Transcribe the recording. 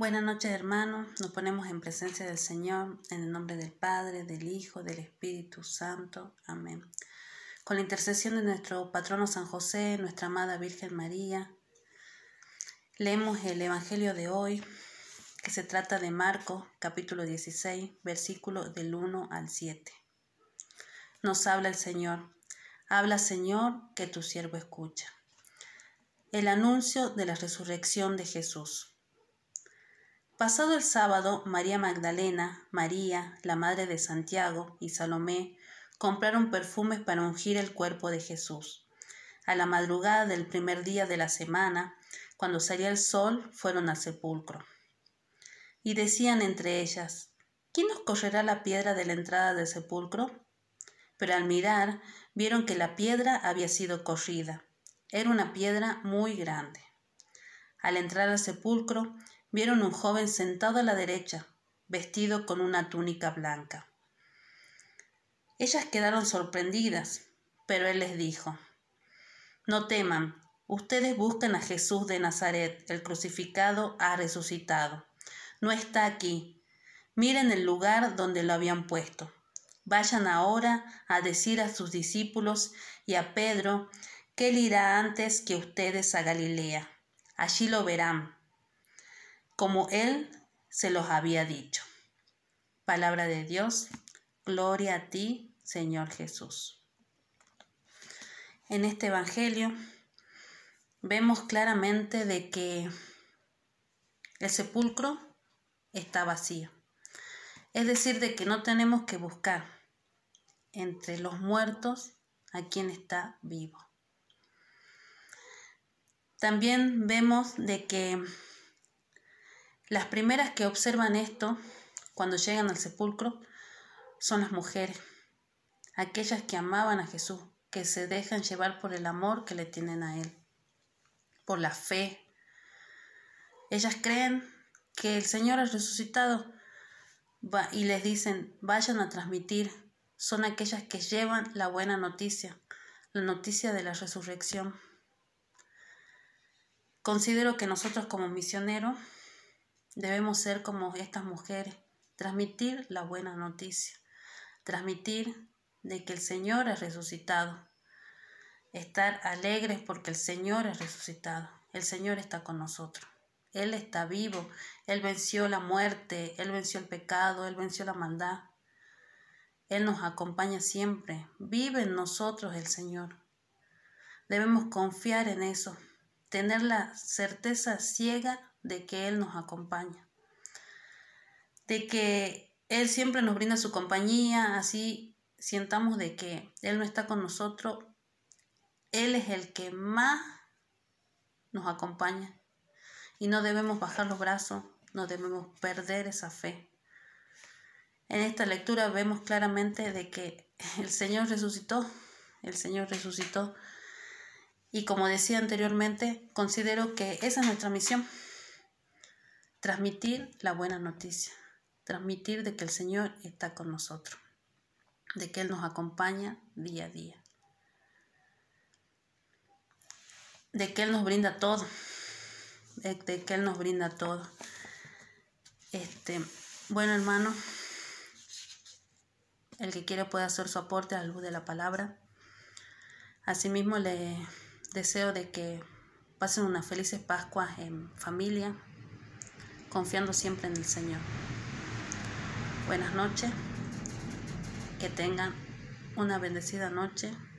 Buenas noches hermanos, nos ponemos en presencia del Señor, en el nombre del Padre, del Hijo, del Espíritu Santo. Amén. Con la intercesión de nuestro patrono San José, nuestra amada Virgen María, leemos el Evangelio de hoy, que se trata de Marcos capítulo 16, versículo del 1 al 7. Nos habla el Señor, habla Señor, que tu siervo escucha. El anuncio de la resurrección de Jesús. Pasado el sábado, María Magdalena, María, la madre de Santiago y Salomé compraron perfumes para ungir el cuerpo de Jesús. A la madrugada del primer día de la semana, cuando salía el sol, fueron al sepulcro. Y decían entre ellas, ¿quién nos correrá la piedra de la entrada del sepulcro? Pero al mirar, vieron que la piedra había sido corrida. Era una piedra muy grande. Al entrar al sepulcro, vieron un joven sentado a la derecha, vestido con una túnica blanca. Ellas quedaron sorprendidas, pero él les dijo, No teman, ustedes buscan a Jesús de Nazaret, el crucificado ha resucitado. No está aquí. Miren el lugar donde lo habían puesto. Vayan ahora a decir a sus discípulos y a Pedro que él irá antes que ustedes a Galilea. Allí lo verán, como Él se los había dicho. Palabra de Dios, gloria a ti, Señor Jesús. En este Evangelio vemos claramente de que el sepulcro está vacío. Es decir, de que no tenemos que buscar entre los muertos a quien está vivo. También vemos de que las primeras que observan esto cuando llegan al sepulcro son las mujeres, aquellas que amaban a Jesús, que se dejan llevar por el amor que le tienen a Él, por la fe. Ellas creen que el Señor ha resucitado y les dicen, vayan a transmitir. Son aquellas que llevan la buena noticia, la noticia de la resurrección. Considero que nosotros como misioneros Debemos ser como estas mujeres, transmitir la buena noticia, transmitir de que el Señor es resucitado, estar alegres porque el Señor es resucitado, el Señor está con nosotros. Él está vivo, Él venció la muerte, Él venció el pecado, Él venció la maldad. Él nos acompaña siempre, vive en nosotros el Señor. Debemos confiar en eso, tener la certeza ciega de que Él nos acompaña, de que Él siempre nos brinda su compañía, así sientamos de que Él no está con nosotros, Él es el que más nos acompaña y no debemos bajar los brazos, no debemos perder esa fe. En esta lectura vemos claramente de que el Señor resucitó, el Señor resucitó. Y como decía anteriormente, considero que esa es nuestra misión, Transmitir la buena noticia, transmitir de que el Señor está con nosotros, de que Él nos acompaña día a día, de que Él nos brinda todo, de, que Él nos brinda todo. Este, bueno, hermano, el que quiera puede hacer su aporte a la luz de la palabra. Asimismo, le deseo de que pasen unas felices Pascuas en familia, confiando siempre en el Señor. Buenas noches, que tengan una bendecida noche.